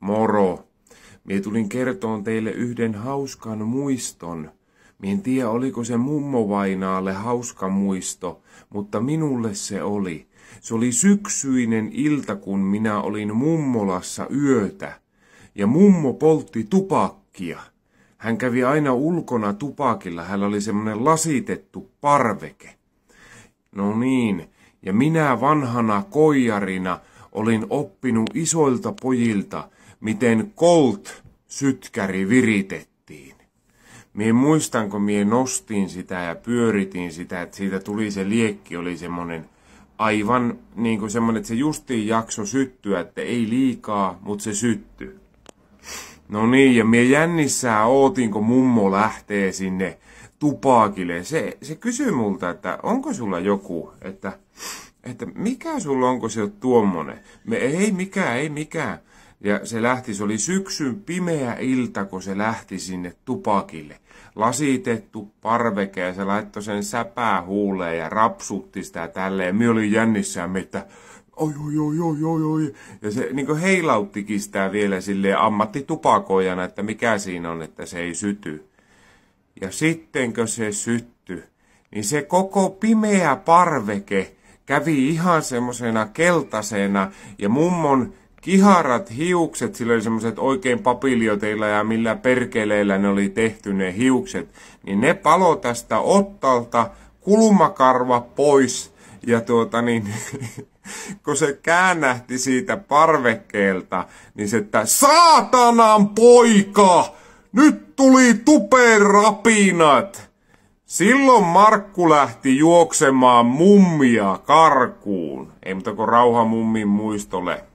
Moro! Mie tulin kertoon teille yhden hauskan muiston. en tiedä, oliko se mummovainaalle hauska muisto, mutta minulle se oli. Se oli syksyinen ilta, kun minä olin mummolassa yötä. Ja mummo poltti tupakkia. Hän kävi aina ulkona tupakilla. Hänellä oli semmoinen lasitettu parveke. No niin, ja minä vanhana koijarina olin oppinut isoilta pojilta – miten kolt sytkäri viritettiin. Mie muistan, kun mie nostin sitä ja pyöritin sitä, että siitä tuli se liekki, oli semmonen aivan niin kuin semmonen, että se justiin jakso syttyä, että ei liikaa, mutta se syttyy. No niin, ja mie jännissään ootin, kun mummo lähtee sinne tupaakille. Se, se kysyi multa, että onko sulla joku, että, että mikä sulla on, kun se on tuommoinen. Me ei mikään, ei mikään. Ja se lähti, se oli syksyn pimeä ilta, kun se lähti sinne tupakille. Lasitettu parveke ja se laittoi sen säpää huuleen ja rapsutti sitä tälleen. Minä olin jännissämme, että oi, oi, oi, oi, oi, oi. Ja se niin heilauttikin sitä vielä sille ammattitupakojana, että mikä siinä on, että se ei syty. Ja sittenkö se sytty, niin se koko pimeä parveke kävi ihan semmoisena keltaisena ja mummon kiharat hiukset, sillä oli semmoiset oikein papilioteilla ja millä perkeleillä ne oli tehty ne hiukset, niin ne palo tästä ottalta kulmakarva pois ja tuota niin, kun se käännähti siitä parvekkeelta, niin se, että saatanan poika, nyt tuli tuperapinat. Silloin Markku lähti juoksemaan mummia karkuun. Ei mutta kun rauha mummin muistolle.